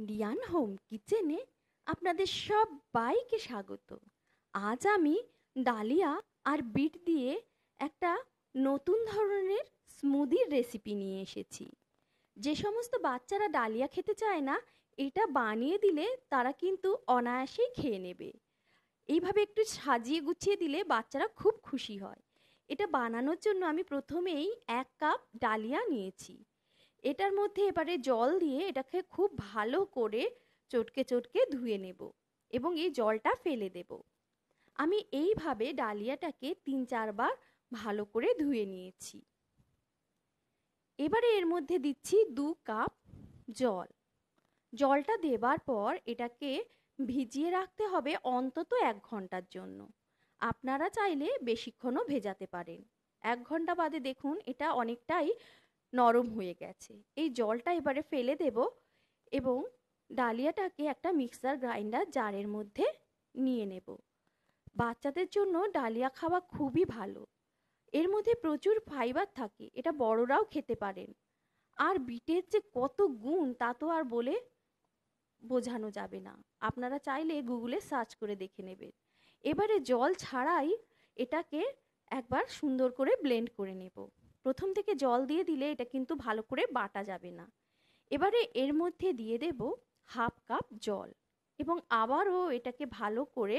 Indian home কিচেনে আপনাদের সবাইকে স্বাগত আজ আমি ডালিয়া আর বিট দিয়ে একটা নতুন ধরনের স্মুদির রেসিপি নিয়ে এসেছি যে সমস্ত বাচ্চারা ডালিয়া খেতে চায় না এটা বানিয়ে দিলে তারা কিন্তু অনায়াসেই খেয়ে নেবে এইভাবে একটু সাজিয়ে গুছিয়ে দিলে বাচ্চারা খুব খুশি হয় এটা বানানোর জন্য আমি প্রথমেই এক কাপ ডালিয়া নিয়েছি এটার মধ্যে এবারে জল দিয়ে এটাকে খুব ভালো করে চটকে চটকে ধুয়ে নেব এবং এই জলটা ফেলে দেব আমি এইভাবে ডালিয়াটাকে তিন চারবার ভালো করে ধুয়ে নিয়েছি এবারে এর মধ্যে দিচ্ছি দু কাপ জল জলটা দেবার পর এটাকে ভিজিয়ে রাখতে হবে অন্তত এক ঘন্টার জন্য আপনারা চাইলে বেশিক্ষণও ভেজাতে পারেন এক ঘন্টা বাদে দেখুন এটা অনেকটাই নরম হয়ে গেছে এই জলটা এবারে ফেলে দেব এবং ডালিয়াটাকে একটা মিক্সার গ্রাইন্ডার জারের মধ্যে নিয়ে নেব বাচ্চাদের জন্য ডালিয়া খাওয়া খুবই ভালো এর মধ্যে প্রচুর ফাইবার থাকে এটা বড়রাও খেতে পারেন আর বিটের যে কত গুণ তা তো আর বলে বোঝানো যাবে না আপনারা চাইলে গুগলে সার্চ করে দেখে নেবেন এবারে জল ছাড়াই এটাকে একবার সুন্দর করে ব্লেন্ড করে নেব প্রথম থেকে জল দিয়ে দিলে এটা কিন্তু ভালো করে বাটা যাবে না এবারে এর মধ্যে দিয়ে দেব হাফ কাপ জল এবং আবারও এটাকে ভালো করে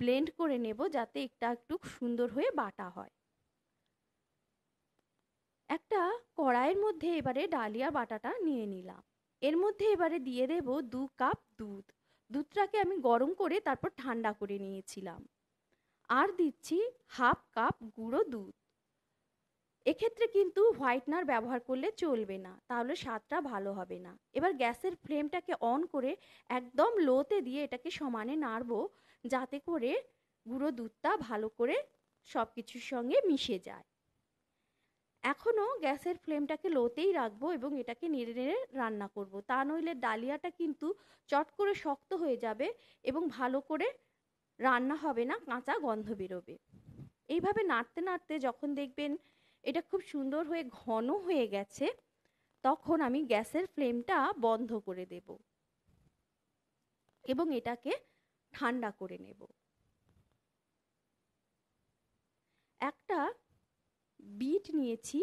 ব্লেন্ড করে নেব যাতে এটা একটু সুন্দর হয়ে বাটা হয় একটা কড়াইয়ের মধ্যে এবারে ডালিয়া বাটাটা নিয়ে নিলাম এর মধ্যে এবারে দিয়ে দেব দু কাপ দুধ দুধটাকে আমি গরম করে তারপর ঠান্ডা করে নিয়েছিলাম আর দিচ্ছি হাফ কাপ গুঁড়ো দুধ এক্ষেত্রে কিন্তু হোয়াইটনার ব্যবহার করলে চলবে না তাহলে স্বাদটা ভালো হবে না এবার গ্যাসের ফ্লেমটাকে অন করে একদম লোতে দিয়ে এটাকে সমানে নাড়বো যাতে করে গুঁড়ো দুধটা ভালো করে সব কিছুর সঙ্গে মিশে যায় এখনও গ্যাসের ফ্লেমটাকে লোতেই রাখবো এবং এটাকে নেড়ে নেড়ে রান্না করব। তা নইলে ডালিয়াটা কিন্তু চট করে শক্ত হয়ে যাবে এবং ভালো করে রান্না হবে না কাঁচা গন্ধ বেরোবে এইভাবে নাড়তে নাড়তে যখন দেখবেন এটা খুব সুন্দর হয়ে ঘন হয়ে গেছে তখন আমি গ্যাসের ফ্লেমটা বন্ধ করে দেব এবং এটাকে ঠান্ডা করে নেব একটা বিট নিয়েছি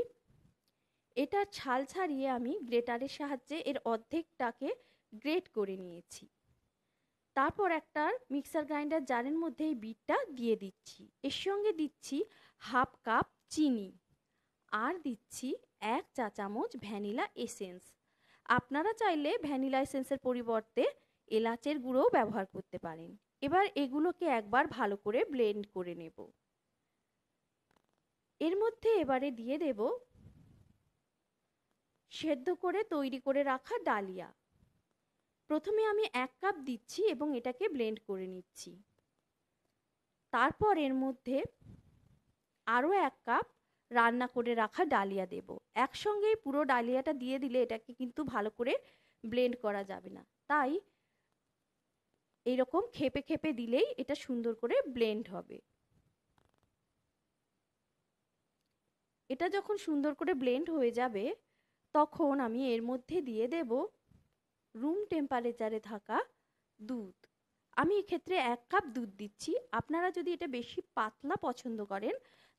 এটা ছাল ছাড়িয়ে আমি গ্রেটারের সাহায্যে এর অর্ধেকটাকে গ্রেট করে নিয়েছি তারপর একটা মিক্সার গ্রাইন্ডার জারের মধ্যে এই বিটটা দিয়ে দিচ্ছি এর সঙ্গে দিচ্ছি হাফ কাপ চিনি আর দিচ্ছি এক চা চামচ ভ্যানিলা এসেন্স আপনারা চাইলে ভ্যানিলা এসেন্সের পরিবর্তে এলাচের গুঁড়োও ব্যবহার করতে পারেন এবার এগুলোকে একবার ভালো করে ব্লেন্ড করে নেব এর মধ্যে এবারে দিয়ে দেব সেদ্ধ করে তৈরি করে রাখা ডালিয়া প্রথমে আমি এক কাপ দিচ্ছি এবং এটাকে ব্লেন্ড করে নিচ্ছি তারপর এর মধ্যে আরও এক কাপ রান্না করে রাখা ডালিয়া দেব একসঙ্গেই পুরো ডালিয়াটা দিয়ে দিলে এটাকে কিন্তু ভালো করে ব্লেন্ড করা যাবে না তাই এইরকম খেপে খেপে দিলেই এটা সুন্দর করে ব্লেন্ড হবে এটা যখন সুন্দর করে ব্লেন্ড হয়ে যাবে তখন আমি এর মধ্যে দিয়ে দেব রুম টেম্পারেচারে থাকা দুধ আমি এক্ষেত্রে এক কাপ দুধ দিচ্ছি আপনারা যদি এটা বেশি পাতলা পছন্দ করেন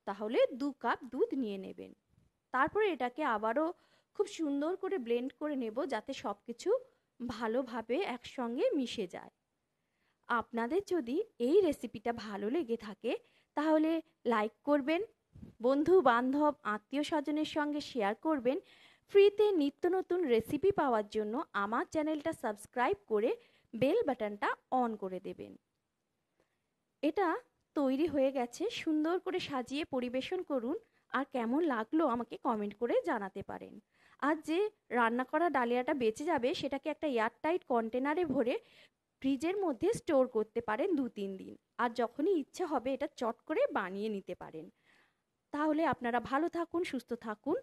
তাহলে দু কাপ দুধ নিয়ে নেবেন তারপরে এটাকে আবারও খুব সুন্দর করে ব্লেন্ড করে নেব যাতে সব কিছু ভালোভাবে একসঙ্গে মিশে যায় আপনাদের যদি এই রেসিপিটা ভালো লেগে থাকে তাহলে লাইক করবেন বন্ধু বান্ধব আত্মীয় স্বজনের সঙ্গে শেয়ার করবেন ফ্রিতে নিত্য নতুন রেসিপি পাওয়ার জন্য আমার চ্যানেলটা সাবস্ক্রাইব করে বেল বাটনটা অন করে দেবেন এটা তৈরি হয়ে গেছে সুন্দর করে সাজিয়ে পরিবেশন করুন আর কেমন লাগলো আমাকে কমেন্ট করে জানাতে পারেন আর যে রান্না করা ডালিয়াটা বেঁচে যাবে সেটাকে একটা এয়ারটাইট কন্টেনারে ভরে ফ্রিজের মধ্যে স্টোর করতে পারেন দু তিন দিন আর যখনই ইচ্ছে হবে এটা চট করে বানিয়ে নিতে পারেন তাহলে আপনারা ভালো থাকুন সুস্থ থাকুন